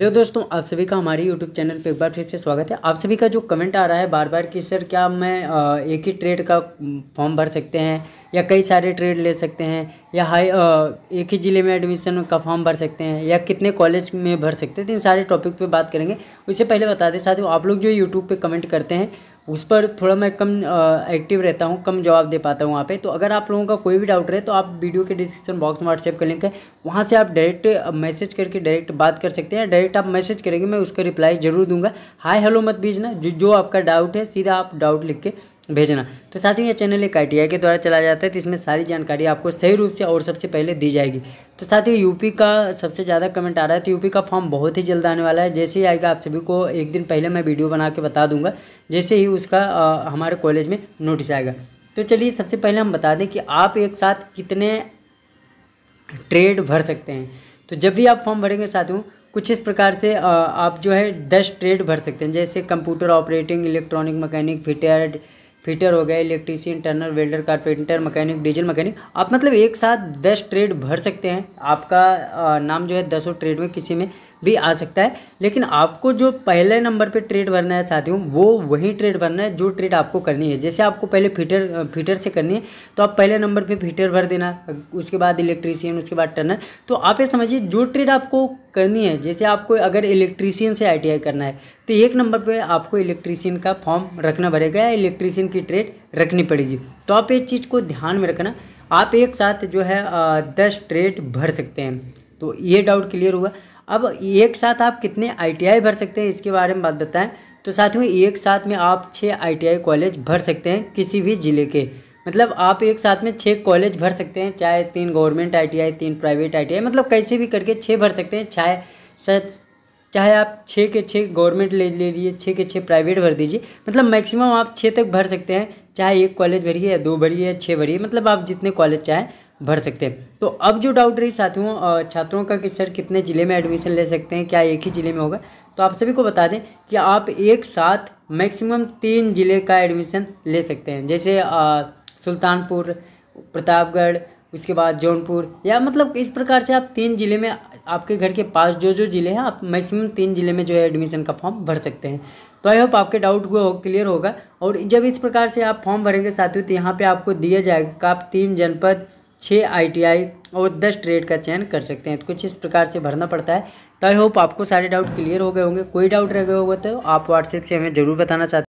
देखो तो दोस्तों आप सभी का हमारे YouTube चैनल पे एक बार फिर से स्वागत है आप सभी का जो कमेंट आ रहा है बार बार कि सर क्या मैं एक ही ट्रेड का फॉर्म भर सकते हैं या कई सारे ट्रेड ले सकते हैं या हाई एक ही ज़िले में एडमिशन का फॉर्म भर सकते हैं या कितने कॉलेज में भर सकते हैं तो इन सारे टॉपिक पे बात करेंगे उससे पहले बता दें साथियों आप लोग जो यूट्यूब पर कमेंट करते हैं उस पर थोड़ा मैं कम एक्टिव रहता हूँ कम जवाब दे पाता हूँ वहाँ पे तो अगर आप लोगों का कोई भी डाउट रहे तो आप वीडियो के डिस्क्रिप्शन बॉक्स में व्हाट्सएप का लिंक है वहाँ से आप डायरेक्ट मैसेज करके डायरेक्ट बात कर सकते हैं डायरेक्ट आप मैसेज करेंगे मैं उसका रिप्लाई जरूर दूंगा हाय हेलो मत भेजना जो जो आपका डाउट है सीधा आप डाउट लिख के भेजना तो साथ ही ये चैनल एक आई के द्वारा चला जाता है तो इसमें सारी जानकारी आपको सही रूप से और सबसे पहले दी जाएगी तो साथियों यूपी का सबसे ज़्यादा कमेंट आ रहा है तो यूपी का फॉर्म बहुत ही जल्द आने वाला है जैसे ही आएगा आप सभी को एक दिन पहले मैं वीडियो बना के बता दूंगा जैसे ही उसका आ, हमारे कॉलेज में नोटिस आएगा तो चलिए सबसे पहले हम बता दें कि आप एक साथ कितने ट्रेड भर सकते हैं तो जब भी आप फॉर्म भरेंगे साथियों कुछ इस प्रकार से आप जो है दस ट्रेड भर सकते हैं जैसे computer operating electronic mechanic fitted fitter हो गया electrician turner welder carpenter mechanic diesel mechanic आप मतलब एक साथ दस ट्रेड भर सकते हैं आपका नाम जो है दसों ट्रेड में किसी में भी आ सकता है लेकिन आपको जो पहले नंबर पे ट्रेड भरना है साथियों वो वही ट्रेड भरना है जो ट्रेड आपको करनी है जैसे आपको पहले फीटर फीटर से करनी है तो आप पहले नंबर पे फीटर भर देना उसके बाद इलेक्ट्रीशियन उसके बाद टर्नर तो आप ये समझिए जो ट्रेड आपको करनी है जैसे आपको अगर इलेक्ट्रीशियन से आई करना है तो एक नंबर पर आपको इलेक्ट्रीशियन का फॉर्म रखना पड़ेगा या इलेक्ट्रीशियन की ट्रेड रखनी पड़ेगी तो आप एक चीज़ को ध्यान में रखना आप एक साथ जो है दस ट्रेड भर सकते हैं तो ये डाउट क्लियर हुआ अब एक साथ आप कितने आई भर सकते हैं इसके बारे में बात बताएं तो साथियों एक साथ में आप छः आई कॉलेज भर सकते हैं किसी भी ज़िले के मतलब आप एक साथ में छः कॉलेज भर सकते हैं चाहे तीन गवर्नमेंट आई तीन प्राइवेट आई मतलब कैसे भी करके छः भर सकते हैं चाहे चाहे आप छः के छः गवर्नमेंट ले ले लीजिए छः के छः प्राइवेट भर दीजिए मतलब मैक्सिमम आप छः तक भर सकते हैं चाहे एक कॉलेज भरिए या दो भरिए या छः भरिए मतलब आप जितने कॉलेज चाहें भर सकते हैं तो अब जो डाउट रही साथियों छात्रों का कि सर कितने ज़िले में एडमिशन ले सकते हैं क्या एक ही ज़िले में होगा तो आप सभी को बता दें कि आप एक साथ मैक्सिमम तीन ज़िले का एडमिशन ले सकते हैं जैसे सुल्तानपुर प्रतापगढ़ उसके बाद जौनपुर या मतलब इस प्रकार से आप तीन ज़िले में आपके घर के पास जो जो ज़िले हैं आप मैक्सिमम तीन ज़िले में जो है एडमिशन का फॉर्म भर सकते हैं तो आई होप आपके डाउट वो क्लियर होगा और जब इस प्रकार से आप फॉर्म भरेंगे साथियों तो यहाँ पर आपको दिया जाएगा कि आप तीन जनपद छः आईटीआई और दस ट्रेड का चयन कर सकते हैं तो कुछ इस प्रकार से भरना पड़ता है तो आई होप आपको सारे डाउट क्लियर हो गए होंगे कोई डाउट रह गए होगा तो आप व्हाट्सएप से हमें ज़रूर बताना चाहते